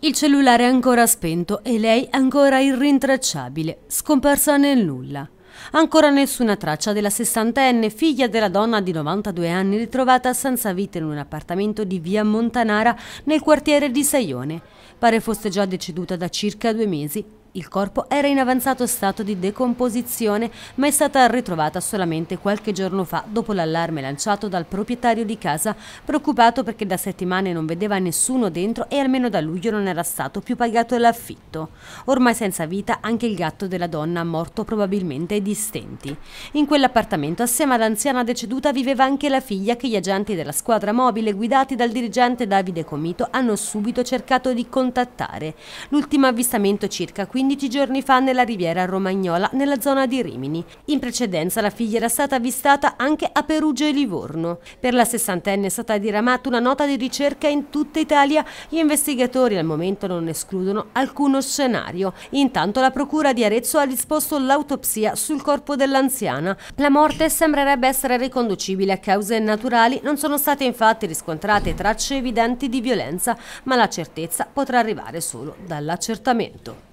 Il cellulare ancora spento e lei ancora irrintracciabile, scomparsa nel nulla. Ancora nessuna traccia della sessantenne, figlia della donna di 92 anni ritrovata senza vita in un appartamento di via Montanara nel quartiere di Saione. Pare fosse già deceduta da circa due mesi il corpo era in avanzato stato di decomposizione, ma è stata ritrovata solamente qualche giorno fa dopo l'allarme lanciato dal proprietario di casa, preoccupato perché da settimane non vedeva nessuno dentro e almeno da luglio non era stato più pagato l'affitto. Ormai senza vita anche il gatto della donna morto probabilmente di stenti. In quell'appartamento assieme all'anziana deceduta viveva anche la figlia che gli agenti della squadra mobile guidati dal dirigente Davide Comito hanno subito cercato di contattare. L'ultimo avvistamento circa 15 15 giorni fa nella riviera romagnola, nella zona di Rimini. In precedenza la figlia era stata avvistata anche a Perugia e Livorno. Per la sessantenne è stata diramata una nota di ricerca in tutta Italia. Gli investigatori al momento non escludono alcuno scenario. Intanto la procura di Arezzo ha disposto l'autopsia sul corpo dell'anziana. La morte sembrerebbe essere riconducibile a cause naturali, non sono state infatti riscontrate tracce evidenti di violenza, ma la certezza potrà arrivare solo dall'accertamento.